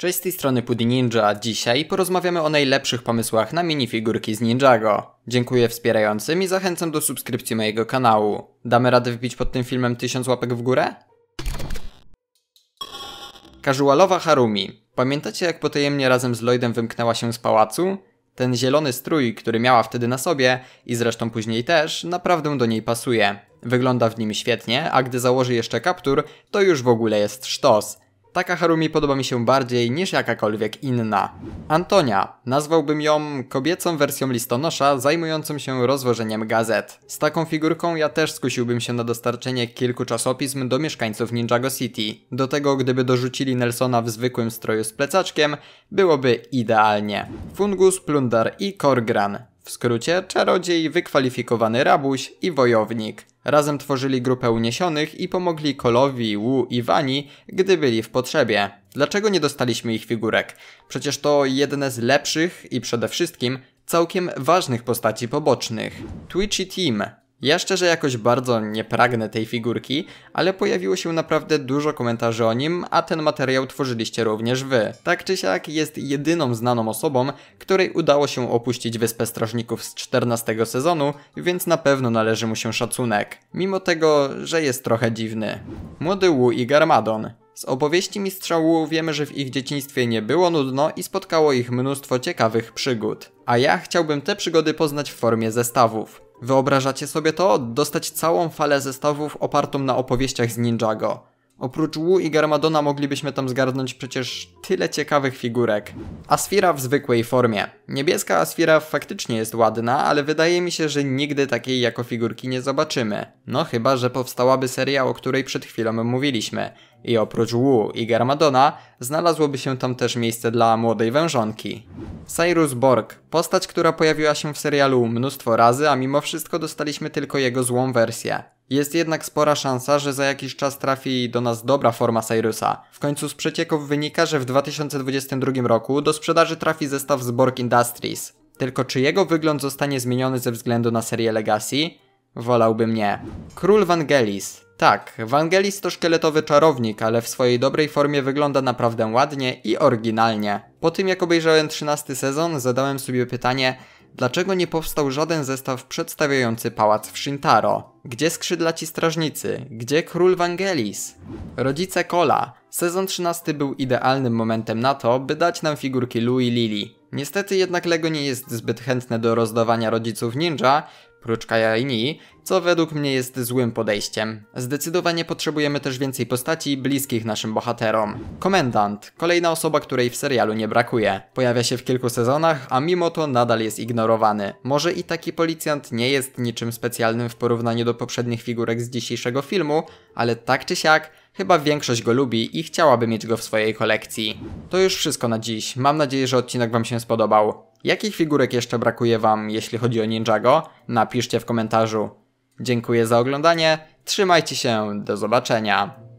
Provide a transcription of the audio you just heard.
Cześć z tej strony Pudi Ninja, dzisiaj porozmawiamy o najlepszych pomysłach na minifigurki z Ninjago. Dziękuję wspierającym i zachęcam do subskrypcji mojego kanału. Damy radę wbić pod tym filmem 1000 łapek w górę? Casualowa Harumi. Pamiętacie jak potajemnie razem z Lloydem wymknęła się z pałacu? Ten zielony strój, który miała wtedy na sobie i zresztą później też, naprawdę do niej pasuje. Wygląda w nim świetnie, a gdy założy jeszcze kaptur, to już w ogóle jest sztos. Taka Harumi podoba mi się bardziej niż jakakolwiek inna. Antonia. Nazwałbym ją kobiecą wersją listonosza zajmującą się rozwożeniem gazet. Z taką figurką ja też skusiłbym się na dostarczenie kilku czasopism do mieszkańców Ninjago City. Do tego gdyby dorzucili Nelsona w zwykłym stroju z plecaczkiem, byłoby idealnie. Fungus, Plundar i Korgran. W skrócie czarodziej, wykwalifikowany rabuś i wojownik. Razem tworzyli grupę uniesionych i pomogli Kolowi, Wu i Wani, gdy byli w potrzebie. Dlaczego nie dostaliśmy ich figurek? Przecież to jedne z lepszych i przede wszystkim całkiem ważnych postaci pobocznych. Twitchy Team ja szczerze jakoś bardzo nie pragnę tej figurki, ale pojawiło się naprawdę dużo komentarzy o nim, a ten materiał tworzyliście również wy. Tak czy siak jest jedyną znaną osobą, której udało się opuścić Wyspę Strażników z 14 sezonu, więc na pewno należy mu się szacunek, mimo tego, że jest trochę dziwny. Młody Wu i Garmadon. Z opowieści Mistrza łu wiemy, że w ich dzieciństwie nie było nudno i spotkało ich mnóstwo ciekawych przygód. A ja chciałbym te przygody poznać w formie zestawów. Wyobrażacie sobie to? Dostać całą falę zestawów opartą na opowieściach z Ninjago. Oprócz Wu i Garmadona moglibyśmy tam zgarnąć przecież tyle ciekawych figurek. Asfira w zwykłej formie. Niebieska Asfira faktycznie jest ładna, ale wydaje mi się, że nigdy takiej jako figurki nie zobaczymy. No chyba, że powstałaby seria, o której przed chwilą mówiliśmy. I oprócz Wu i Garmadona, znalazłoby się tam też miejsce dla młodej wężonki. Cyrus Borg, postać, która pojawiła się w serialu mnóstwo razy, a mimo wszystko dostaliśmy tylko jego złą wersję. Jest jednak spora szansa, że za jakiś czas trafi do nas dobra forma Cyrusa. W końcu z przecieków wynika, że w 2022 roku do sprzedaży trafi zestaw z Borg Industries. Tylko czy jego wygląd zostanie zmieniony ze względu na serię Legacy? Wolałbym nie. Król Vangelis. Tak, Vangelis to szkieletowy czarownik, ale w swojej dobrej formie wygląda naprawdę ładnie i oryginalnie. Po tym jak obejrzałem 13 sezon, zadałem sobie pytanie, dlaczego nie powstał żaden zestaw przedstawiający pałac w Shintaro? Gdzie skrzydlaci strażnicy? Gdzie król Wangelis? Rodzice Kola. Sezon 13 był idealnym momentem na to, by dać nam figurki Louis Lili. Niestety jednak LEGO nie jest zbyt chętne do rozdawania rodziców ninja, prócz Kajaini, co według mnie jest złym podejściem. Zdecydowanie potrzebujemy też więcej postaci bliskich naszym bohaterom. Komendant, kolejna osoba, której w serialu nie brakuje. Pojawia się w kilku sezonach, a mimo to nadal jest ignorowany. Może i taki policjant nie jest niczym specjalnym w porównaniu do poprzednich figurek z dzisiejszego filmu, ale tak czy siak, Chyba większość go lubi i chciałaby mieć go w swojej kolekcji. To już wszystko na dziś. Mam nadzieję, że odcinek Wam się spodobał. Jakich figurek jeszcze brakuje Wam, jeśli chodzi o Ninjago? Napiszcie w komentarzu. Dziękuję za oglądanie, trzymajcie się, do zobaczenia.